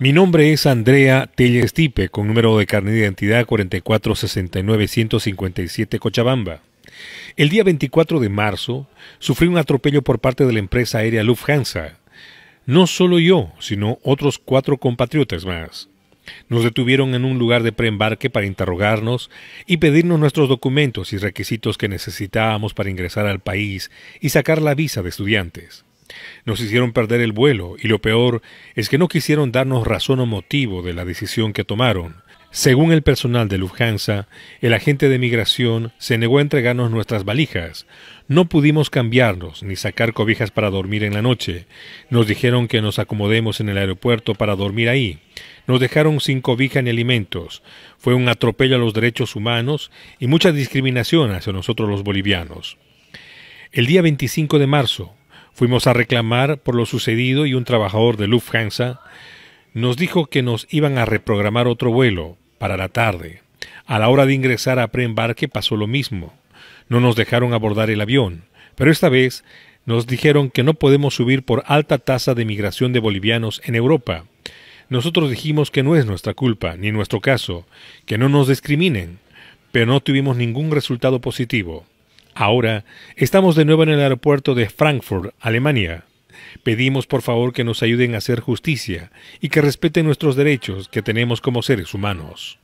Mi nombre es Andrea Tellestipe, con número de carnet de identidad 4469157 Cochabamba. El día 24 de marzo sufrí un atropello por parte de la empresa aérea Lufthansa. No solo yo, sino otros cuatro compatriotas más. Nos detuvieron en un lugar de preembarque para interrogarnos y pedirnos nuestros documentos y requisitos que necesitábamos para ingresar al país y sacar la visa de estudiantes. Nos hicieron perder el vuelo y lo peor es que no quisieron darnos razón o motivo de la decisión que tomaron. Según el personal de Lufthansa, el agente de migración se negó a entregarnos nuestras valijas. No pudimos cambiarnos ni sacar cobijas para dormir en la noche. Nos dijeron que nos acomodemos en el aeropuerto para dormir ahí. Nos dejaron sin cobija ni alimentos. Fue un atropello a los derechos humanos y mucha discriminación hacia nosotros los bolivianos. El día 25 de marzo, Fuimos a reclamar por lo sucedido y un trabajador de Lufthansa nos dijo que nos iban a reprogramar otro vuelo para la tarde. A la hora de ingresar a preembarque pasó lo mismo. No nos dejaron abordar el avión, pero esta vez nos dijeron que no podemos subir por alta tasa de migración de bolivianos en Europa. Nosotros dijimos que no es nuestra culpa, ni nuestro caso, que no nos discriminen, pero no tuvimos ningún resultado positivo. Ahora estamos de nuevo en el aeropuerto de Frankfurt, Alemania. Pedimos por favor que nos ayuden a hacer justicia y que respeten nuestros derechos que tenemos como seres humanos.